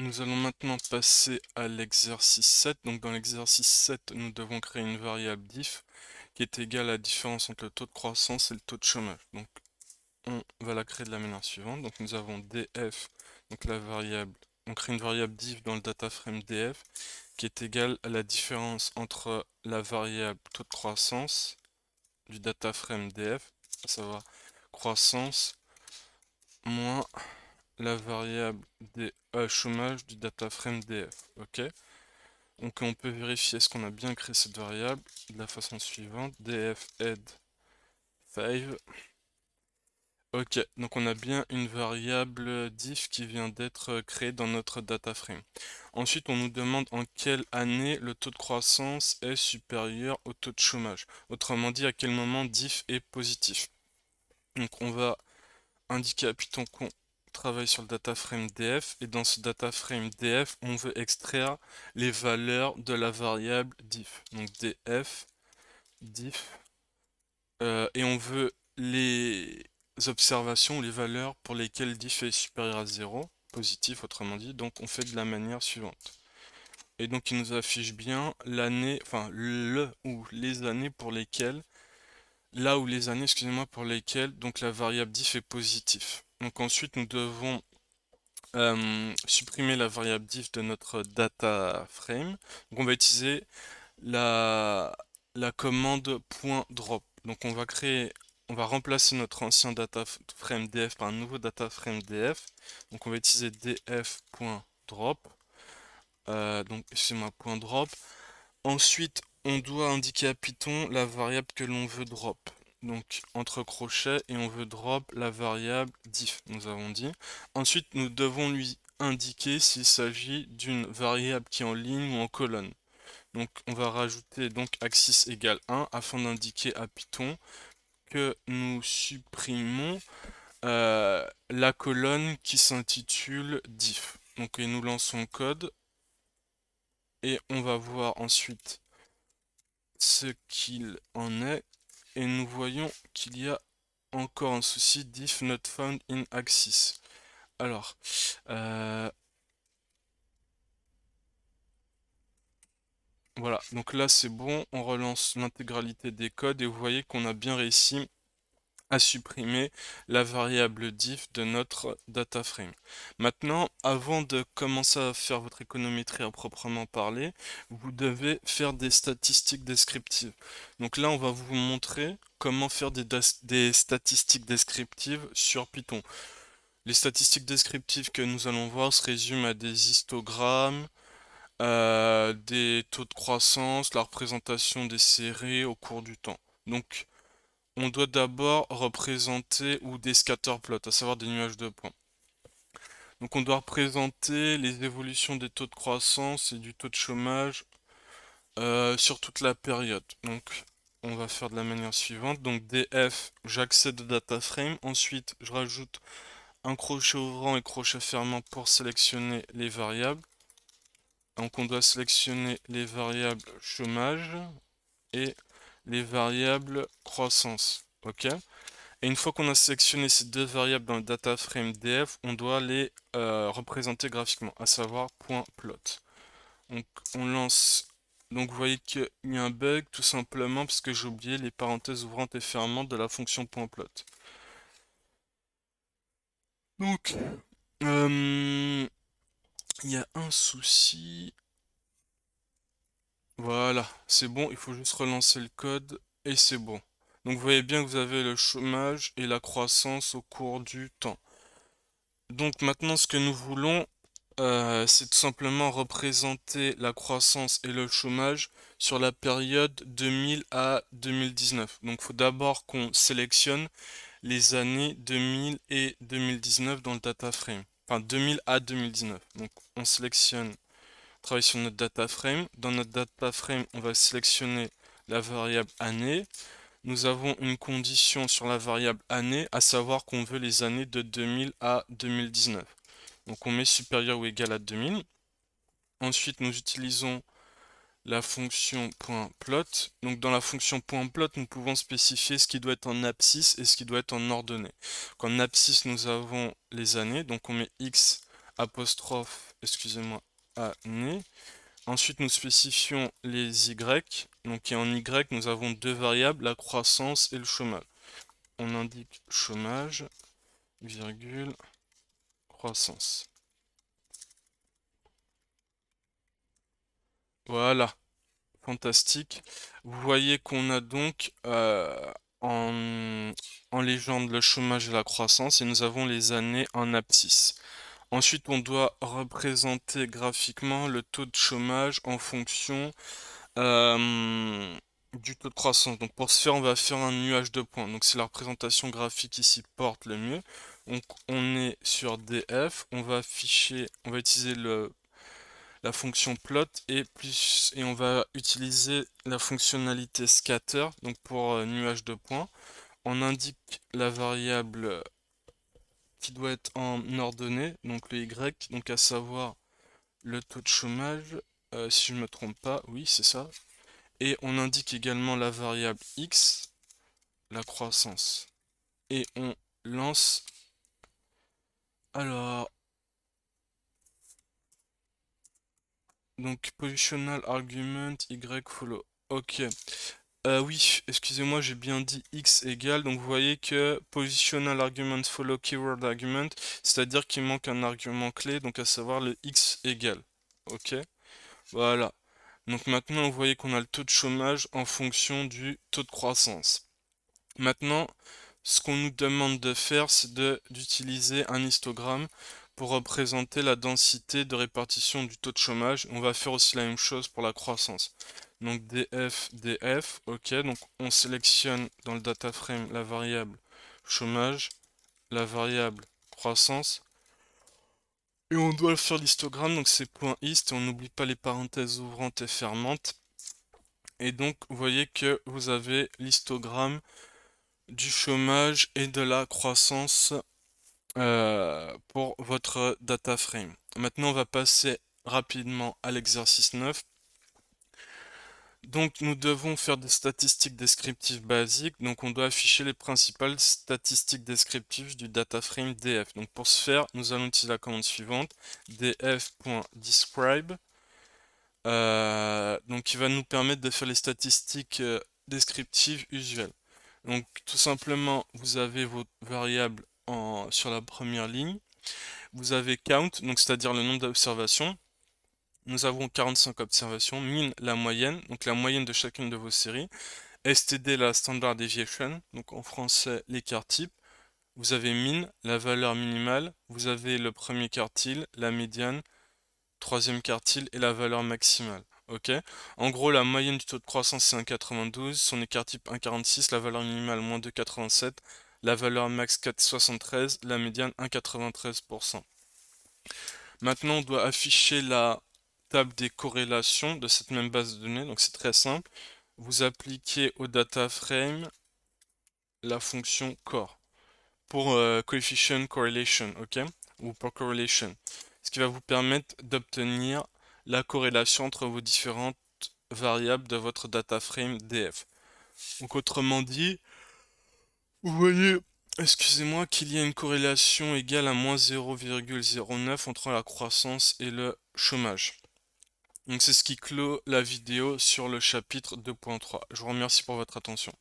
Nous allons maintenant passer à l'exercice 7. Donc dans l'exercice 7, nous devons créer une variable diff qui est égale à la différence entre le taux de croissance et le taux de chômage. Donc on va la créer de la manière suivante. Donc nous avons df, donc la variable, on crée une variable diff dans le dataframe df qui est égale à la différence entre la variable taux de croissance du dataframe df, à savoir croissance moins la variable df chômage du frame df. Ok. Donc on peut vérifier est-ce qu'on a bien créé cette variable de la façon suivante. df add 5. Ok, donc on a bien une variable diff qui vient d'être créée dans notre data frame. Ensuite, on nous demande en quelle année le taux de croissance est supérieur au taux de chômage. Autrement dit, à quel moment diff est positif. Donc on va indiquer à Python travaille sur le data frame df et dans ce data frame df, on veut extraire les valeurs de la variable diff. Donc df, diff, euh, et on veut les observations, les valeurs pour lesquelles diff est supérieur à 0, positif autrement dit, donc on fait de la manière suivante. Et donc il nous affiche bien l'année, enfin le ou les années pour lesquelles, là où les années, excusez-moi, pour lesquelles donc la variable diff est positive. Donc ensuite, nous devons euh, supprimer la variable diff de notre data frame. on va utiliser la, la commande .drop. Donc on va créer, on va remplacer notre ancien data frame df par un nouveau data frame df. Donc on va utiliser df.drop. Euh, donc .drop. Ensuite, on doit indiquer à Python la variable que l'on veut drop donc entre crochets et on veut drop la variable diff, nous avons dit. Ensuite, nous devons lui indiquer s'il s'agit d'une variable qui est en ligne ou en colonne. Donc on va rajouter donc axis égale 1 afin d'indiquer à Python que nous supprimons euh, la colonne qui s'intitule diff. Donc et nous lançons le code et on va voir ensuite ce qu'il en est et nous voyons qu'il y a encore un souci diff not found in axis. Alors, euh, voilà, donc là c'est bon, on relance l'intégralité des codes et vous voyez qu'on a bien réussi à supprimer la variable diff de notre data frame. Maintenant, avant de commencer à faire votre économétrie à proprement parler, vous devez faire des statistiques descriptives. Donc là, on va vous montrer comment faire des, statistiques descriptives sur Python. Les statistiques descriptives que nous allons voir se résument à des histogrammes, euh, des taux de croissance, la représentation des séries au cours du temps. Donc, on doit d'abord représenter ou des scatterplots, à savoir des nuages de points. Donc on doit représenter les évolutions des taux de croissance et du taux de chômage euh, sur toute la période. Donc on va faire de la manière suivante. Donc df, j'accède au data frame. Ensuite, je rajoute un crochet ouvrant et crochet fermant pour sélectionner les variables. Donc on doit sélectionner les variables chômage et les variables croissance. ok et une fois qu'on a sélectionné ces deux variables dans le data frame df, on doit les euh, représenter graphiquement, à savoir .plot. Donc on lance. Donc vous voyez qu'il y a un bug tout simplement parce que j'ai oublié les parenthèses ouvrantes et fermantes de la fonction .plot. Donc euh, il y a un souci. Voilà, c'est bon, il faut juste relancer le code et c'est bon. Donc vous voyez bien que vous avez le chômage et la croissance au cours du temps. Donc maintenant ce que nous voulons, euh, c'est tout simplement représenter la croissance et le chômage sur la période 2000 à 2019. Donc il faut d'abord qu'on sélectionne les années 2000 et 2019 dans le data frame. Enfin 2000 à 2019. Donc on sélectionne travailler sur notre data frame. Dans notre data frame, on va sélectionner la variable année. Nous avons une condition sur la variable année, à savoir qu'on veut les années de 2000 à 2019. Donc on met supérieur ou égal à 2000. Ensuite, nous utilisons la fonction .plot. Donc dans la fonction .plot, nous pouvons spécifier ce qui doit être en abscisse et ce qui doit être en ordonnée. Donc en abscisse, nous avons les années, donc on met x apostrophe, excusez-moi, Ensuite, nous spécifions les Y. Donc, en Y, nous avons deux variables, la croissance et le chômage. On indique chômage, virgule, croissance. Voilà, fantastique. Vous voyez qu'on a donc euh, en, en légende le chômage et la croissance, et nous avons les années en abscisse. Ensuite, on doit représenter graphiquement le taux de chômage en fonction euh, du taux de croissance. Donc pour ce faire, on va faire un nuage de points. Donc c'est la représentation graphique ici porte le mieux. Donc on est sur DF, on va afficher, on va utiliser la fonction plot et plus et on va utiliser la fonctionnalité scatter donc pour euh, nuage de points. On indique la variable qui doit être en ordonnée, donc le Y, donc à savoir le taux de chômage, euh, si je ne me trompe pas, oui c'est ça. Et on indique également la variable X, la croissance. Et on lance... Alors... Donc, positional argument, Y follow. Ok. Euh, oui, excusez-moi, j'ai bien dit x égale, donc vous voyez que positional argument follow keyword argument, c'est-à-dire qu'il manque un argument clé, donc à savoir le x égale. Ok Voilà. Donc maintenant, vous voyez qu'on a le taux de chômage en fonction du taux de croissance. Maintenant, ce qu'on nous demande de faire, c'est d'utiliser un histogramme pour représenter la densité de répartition du taux de chômage. On va faire aussi la même chose pour la croissance. Donc df, df, ok, donc on sélectionne dans le data frame la variable chômage, la variable croissance, et on doit faire l'histogramme, donc c'est point .hist, et on n'oublie pas les parenthèses ouvrantes et fermantes. Et donc, vous voyez que vous avez l'histogramme du chômage et de la croissance euh, pour votre data frame. Maintenant, on va passer rapidement à l'exercice 9 donc nous devons faire des statistiques descriptives basiques, donc on doit afficher les principales statistiques descriptives du data frame df. Donc pour ce faire, nous allons utiliser la commande suivante, df.describe, euh, donc qui va nous permettre de faire les statistiques euh, descriptives usuelles. Donc tout simplement, vous avez vos variables sur la première ligne, vous avez count, donc c'est-à-dire le nombre d'observations, nous avons 45 observations, mine la moyenne, donc la moyenne de chacune de vos séries, STD la standard deviation, donc en français l'écart type, vous avez min, la valeur minimale, vous avez le premier quartile, la médiane, troisième quartile et la valeur maximale. Ok En gros, la moyenne du taux de croissance c'est 1,92, son écart type 1,46, la valeur minimale moins 2,87, la valeur max 4,73, la médiane 1,93%. Maintenant, on doit afficher la table des corrélations de cette même base de données, donc c'est très simple. Vous appliquez au data frame la fonction core pour euh, coefficient correlation, ok Ou pour correlation. Ce qui va vous permettre d'obtenir la corrélation entre vos différentes variables de votre data frame df. Donc autrement dit, vous voyez, excusez-moi, qu'il y a une corrélation égale à moins 0,09 entre la croissance et le chômage. Donc c'est ce qui clôt la vidéo sur le chapitre 2.3. Je vous remercie pour votre attention.